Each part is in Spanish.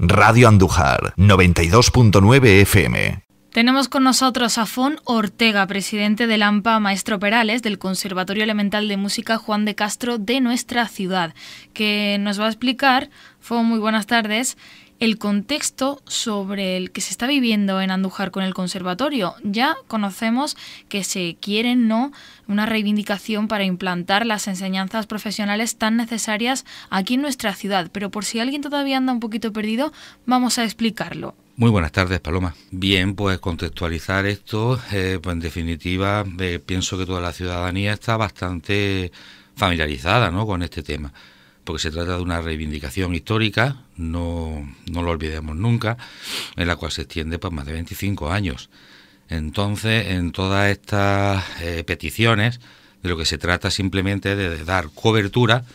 Radio Andújar, 92.9 FM. Tenemos con nosotros a Fon Ortega, presidente del AMPA Maestro Perales del Conservatorio Elemental de Música Juan de Castro de nuestra ciudad, que nos va a explicar, Fon, muy buenas tardes, el contexto sobre el que se está viviendo en Andújar con el conservatorio. Ya conocemos que se quiere no una reivindicación para implantar las enseñanzas profesionales tan necesarias aquí en nuestra ciudad, pero por si alguien todavía anda un poquito perdido, vamos a explicarlo. Muy buenas tardes, Paloma. Bien, pues contextualizar esto, eh, pues en definitiva, eh, pienso que toda la ciudadanía está bastante familiarizada ¿no? con este tema porque se trata de una reivindicación histórica, no, no lo olvidemos nunca, en la cual se extiende por pues, más de 25 años. Entonces, en todas estas eh, peticiones, de lo que se trata simplemente de dar cobertura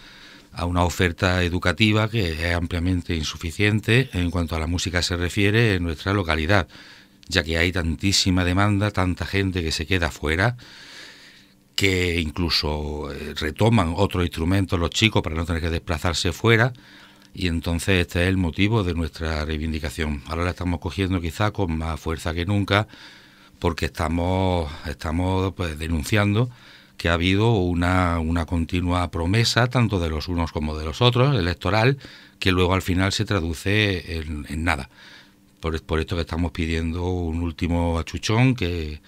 a una oferta educativa que es ampliamente insuficiente en cuanto a la música se refiere en nuestra localidad, ya que hay tantísima demanda, tanta gente que se queda fuera que incluso eh, retoman otro instrumento los chicos para no tener que desplazarse fuera. Y entonces este es el motivo de nuestra reivindicación. Ahora la estamos cogiendo quizá con más fuerza que nunca porque estamos, estamos pues, denunciando que ha habido una, una continua promesa, tanto de los unos como de los otros, electoral, que luego al final se traduce en, nada. Por, por esto que estamos pidiendo un último achuchón que,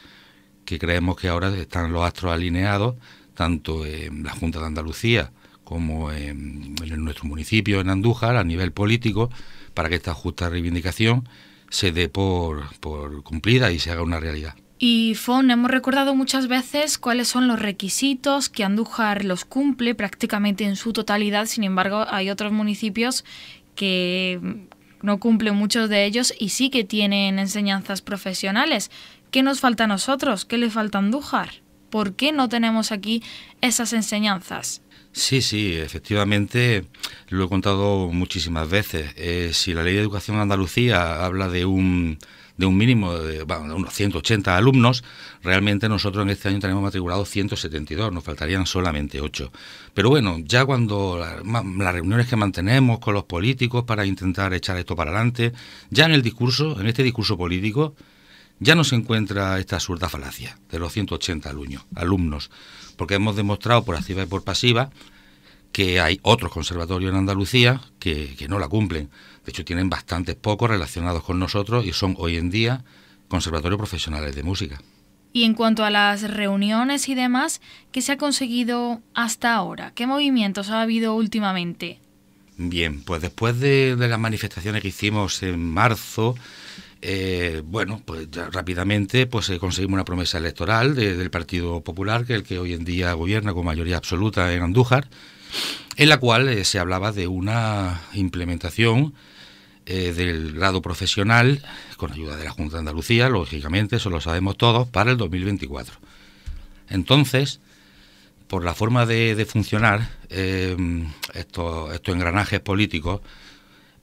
que creemos que ahora están los astros alineados, tanto en la Junta de Andalucía como en, nuestro municipio, en Andújar, a nivel político, para que esta justa reivindicación se dé por cumplida y se haga una realidad. Y Fon, hemos recordado muchas veces cuáles son los requisitos que Andújar los cumple prácticamente en su totalidad, sin embargo hay otros municipios que no cumplen muchos de ellos y sí que tienen enseñanzas profesionales. ¿Qué nos falta a nosotros? ¿Qué le falta a Andújar? ¿Por qué no tenemos aquí esas enseñanzas? Sí, sí, efectivamente, lo he contado muchísimas veces. Eh, si la ley de educación de Andalucía habla de un, de un mínimo de, unos 180 alumnos, realmente nosotros en este año tenemos matriculados 172, nos faltarían solamente 8. Pero bueno, ya cuando las reuniones que mantenemos con los políticos para intentar echar esto para adelante, ya en el discurso, en este discurso político, ya no se encuentra esta absurda falacia de los 180 alumnos, porque hemos demostrado por activa y por pasiva que hay otros conservatorios en Andalucía que, no la cumplen. De hecho, tienen bastantes pocos relacionados con nosotros y son hoy en día conservatorios profesionales de música. Y en cuanto a las reuniones y demás, ¿qué se ha conseguido hasta ahora? ¿Qué movimientos ha habido últimamente? Bien, pues después de las manifestaciones que hicimos en marzo, eh, bueno, pues rápidamente pues eh, conseguimos una promesa electoral del Partido Popular, que es el que hoy en día gobierna con mayoría absoluta en Andújar, en la cual eh, se hablaba de una implementación del grado profesional, con ayuda de la Junta de Andalucía, lógicamente, eso lo sabemos todos, para el 2024. Entonces, por la forma de, funcionar estos engranajes políticos,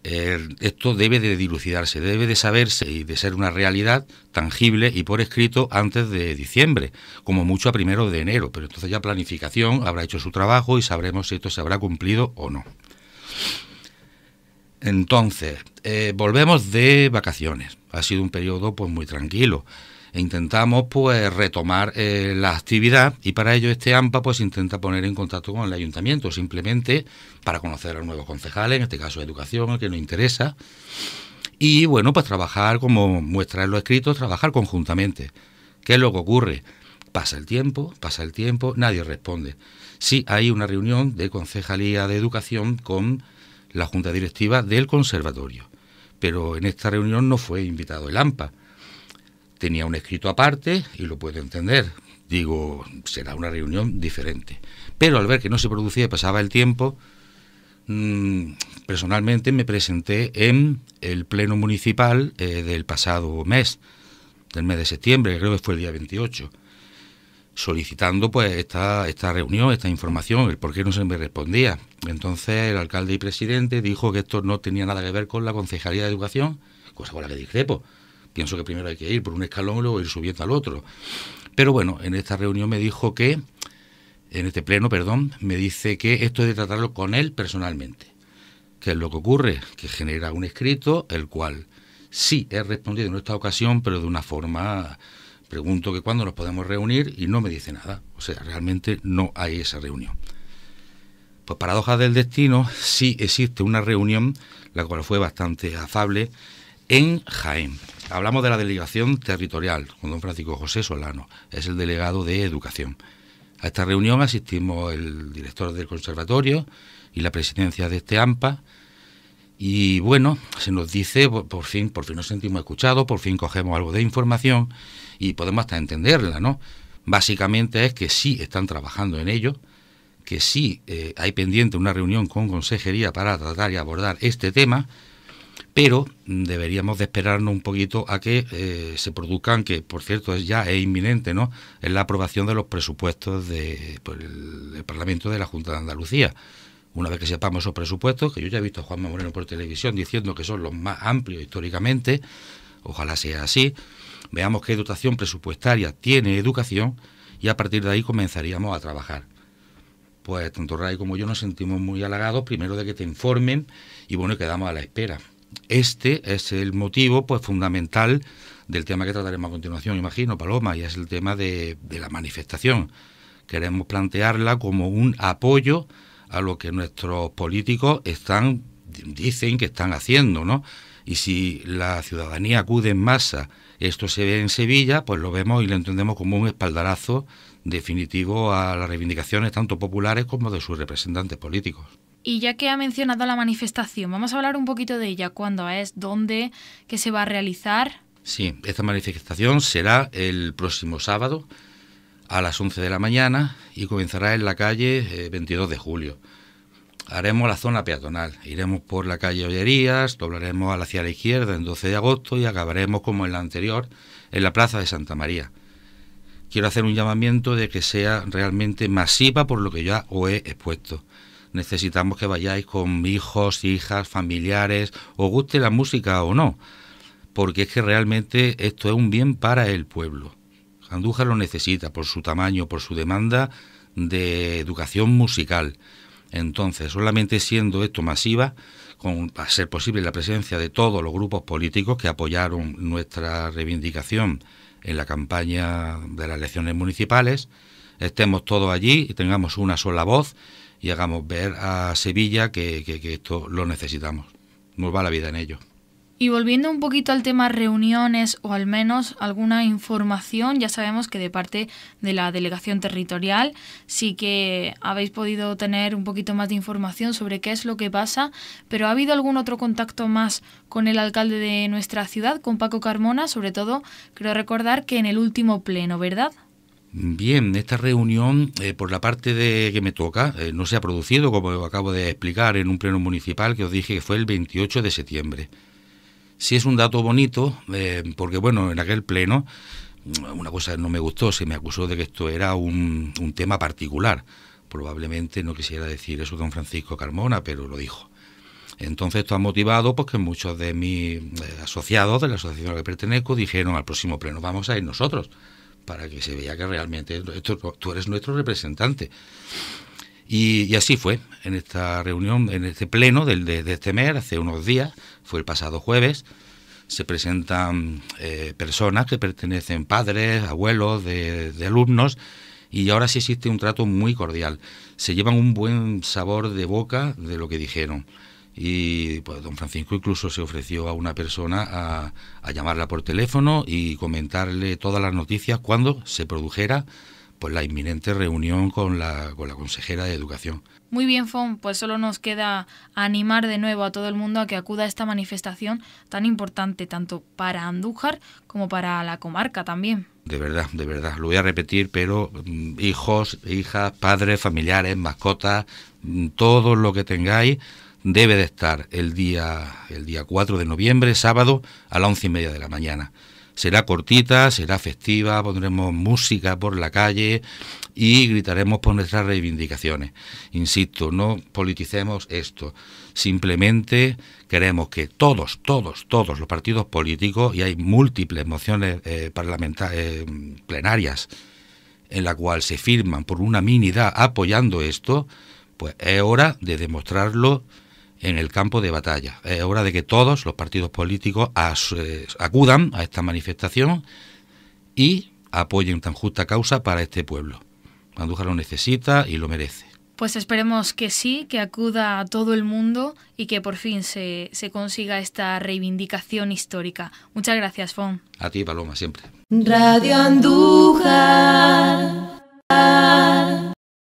eh, esto debe de dilucidarse, debe de saberse y de ser una realidad tangible y por escrito antes de diciembre, como mucho a primero de enero, pero entonces ya planificación habrá hecho su trabajo y sabremos si esto se habrá cumplido o no. Entonces, eh, volvemos de vacaciones. Ha sido un periodo pues muy tranquilo e intentamos pues retomar eh, la actividad y para ello este AMPA pues intenta poner en contacto con el ayuntamiento simplemente para conocer a los nuevos concejales, en este caso de educación, el que nos interesa. Y bueno, pues trabajar como muestra en lo escrito, trabajar conjuntamente. ¿Qué es lo que ocurre? Pasa el tiempo, pasa el tiempo, nadie responde. Sí, hay una reunión de concejalía de educación con la junta directiva del conservatorio, pero en esta reunión no fue invitado el AMPA tenía un escrito aparte y lo puedo entender. Digo, será una reunión diferente. Pero al ver que no se producía y pasaba el tiempo, mm, personalmente me presenté en el Pleno Municipal eh, del pasado mes, del mes de septiembre, creo que fue el día 28, solicitando pues esta, esta reunión, esta información, el por qué no se me respondía. Entonces el alcalde y presidente dijo que esto no tenía nada que ver con la Concejalía de Educación, cosa con la que discrepo. Pienso que primero hay que ir por un escalón y luego ir subiendo al otro. Pero bueno, en esta reunión me dijo que, en este pleno, perdón, me dice que esto es de tratarlo con él personalmente. ...que es lo que ocurre? Que genera un escrito, el cual sí he respondido en esta ocasión, pero de una forma pregunto que cuándo nos podemos reunir y no me dice nada. O sea, realmente no hay esa reunión. Pues paradoja del destino, sí existe una reunión, la cual fue bastante afable, en Jaén. Hablamos de la delegación territorial con don Francisco José Solano, es el delegado de Educación. A esta reunión asistimos el director del conservatorio y la presidencia de este AMPA. Y bueno, se nos dice, por fin, por fin nos sentimos escuchados, por fin cogemos algo de información y podemos hasta entenderla, ¿no? Básicamente es que sí están trabajando en ello, que sí eh, hay pendiente una reunión con consejería para tratar y abordar este tema, pero deberíamos de esperarnos un poquito a que eh, se produzcan, que por cierto es ya es inminente, ¿no? Es la aprobación de los presupuestos del Parlamento de la Junta de Andalucía. Una vez que sepamos esos presupuestos, que yo ya he visto a Juan Moreno por televisión diciendo que son los más amplios históricamente, ojalá sea así, veamos qué dotación presupuestaria tiene educación y a partir de ahí comenzaríamos a trabajar pues tanto Ray como yo nos sentimos muy halagados, primero de que te informen y bueno, quedamos a la espera. Este es el motivo pues, fundamental del tema que trataremos a continuación, imagino, Paloma, y es el tema de, la manifestación. Queremos plantearla como un apoyo a lo que nuestros políticos están, dicen que están haciendo, ¿no? Y si la ciudadanía acude en masa, esto se ve en Sevilla, pues lo vemos y lo entendemos como un espaldarazo definitivo a las reivindicaciones tanto populares como de sus representantes políticos. Y ya que ha mencionado la manifestación, vamos a hablar un poquito de ella, cuándo es, dónde, qué se va a realizar. Sí, esta manifestación será el próximo sábado a las 11 de la mañana y comenzará en la calle 22 eh, de julio. Haremos la zona peatonal, iremos por la calle Ollerías, doblaremos hacia la izquierda en 12 de agosto y acabaremos como en la anterior, en la plaza de Santa María. Quiero hacer un llamamiento de que sea realmente masiva por lo que ya os he expuesto necesitamos que vayáis con hijos, hijas, familiares, os guste la música o no, porque es que realmente esto es un bien para el pueblo. Andújar lo necesita por su tamaño, por su demanda de educación musical. Entonces, solamente siendo esto masiva, con a ser posible la presencia de todos los grupos políticos que apoyaron nuestra reivindicación en la campaña de las elecciones municipales, estemos todos allí y tengamos una sola voz y hagamos ver a Sevilla que, esto lo necesitamos. Nos va la vida en ello. Y volviendo un poquito al tema reuniones o al menos alguna información, ya sabemos que de parte de la delegación territorial sí que habéis podido tener un poquito más de información sobre qué es lo que pasa, pero ¿ha habido algún otro contacto más con el alcalde de nuestra ciudad, con Paco Carmona? Sobre todo, creo recordar que en el último pleno, ¿verdad? Bien, esta reunión eh, por la parte de que me toca eh, no se ha producido, como acabo de explicar, en un pleno municipal que os dije que fue el 28 de septiembre. Si es un dato bonito, eh, porque bueno, en aquel pleno mm, una cosa no me gustó, se me acusó de que esto era un, tema particular. Probablemente no quisiera decir eso don Francisco Carmona, pero lo dijo. Entonces esto ha motivado pues, que muchos de mis asociados, de la asociación a la que pertenezco, dijeron al próximo pleno, vamos a ir nosotros para que se vea que realmente tú eres nuestro representante. Y, así fue, en esta reunión, en este pleno del, de, este hace unos días, fue el pasado jueves, se presentan eh, personas que pertenecen padres, abuelos, de, de alumnos, y ahora sí existe un trato muy cordial. Se llevan un buen sabor de boca de lo que dijeron y pues, don Francisco incluso se ofreció a una persona a, llamarla por teléfono y comentarle todas las noticias cuando se produjera pues la inminente reunión con la, con la consejera de Educación. Muy bien, Fon, pues solo nos queda animar de nuevo a todo el mundo a que acuda a esta manifestación tan importante, tanto para Andújar como para la comarca también. De verdad, de verdad, lo voy a repetir, pero mm, hijos, hijas, padres, familiares, mascotas, mm, todo lo que tengáis, debe de estar el día, el día 4 de noviembre, sábado, a las once y media de la mañana. Será cortita, será festiva, pondremos música por la calle y gritaremos por nuestras reivindicaciones. Insisto, no politicemos esto. Simplemente queremos que todos, todos, todos los partidos políticos, y hay múltiples mociones eh, parlamentarias eh, plenarias en la cual se firman por una unanimidad apoyando esto, pues es hora de demostrarlo en el campo de batalla. Es hora de que todos los partidos políticos eh, acudan a esta manifestación y apoyen tan justa causa para este pueblo. Andújar lo necesita y lo merece. Pues esperemos que sí, que acuda a todo el mundo y que por fin se, consiga esta reivindicación histórica. Muchas gracias, Fon. A ti, Paloma, siempre. Radio Andújar.